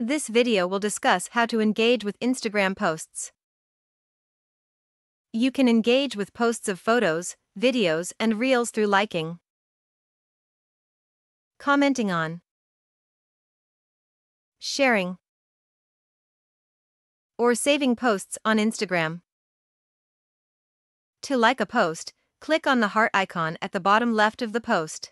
This video will discuss how to engage with Instagram posts. You can engage with posts of photos, videos, and reels through liking, commenting on, sharing, or saving posts on Instagram. To like a post, click on the heart icon at the bottom left of the post.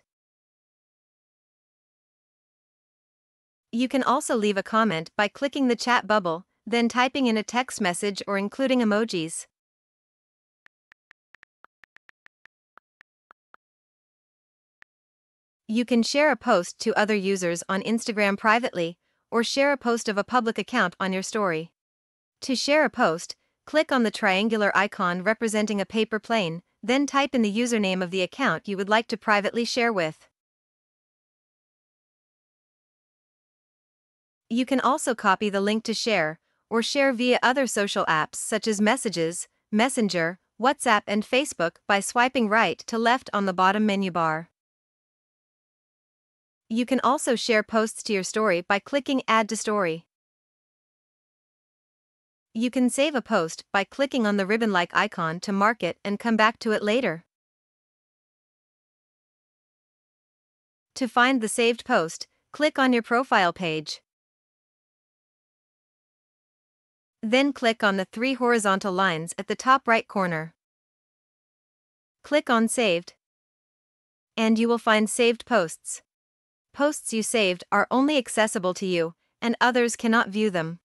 You can also leave a comment by clicking the chat bubble, then typing in a text message or including emojis. You can share a post to other users on Instagram privately, or share a post of a public account on your story. To share a post, click on the triangular icon representing a paper plane, then type in the username of the account you would like to privately share with. You can also copy the link to share, or share via other social apps such as Messages, Messenger, WhatsApp and Facebook by swiping right to left on the bottom menu bar. You can also share posts to your story by clicking Add to Story. You can save a post by clicking on the ribbon-like icon to mark it and come back to it later. To find the saved post, click on your profile page. Then click on the three horizontal lines at the top right corner. Click on Saved. And you will find saved posts. Posts you saved are only accessible to you, and others cannot view them.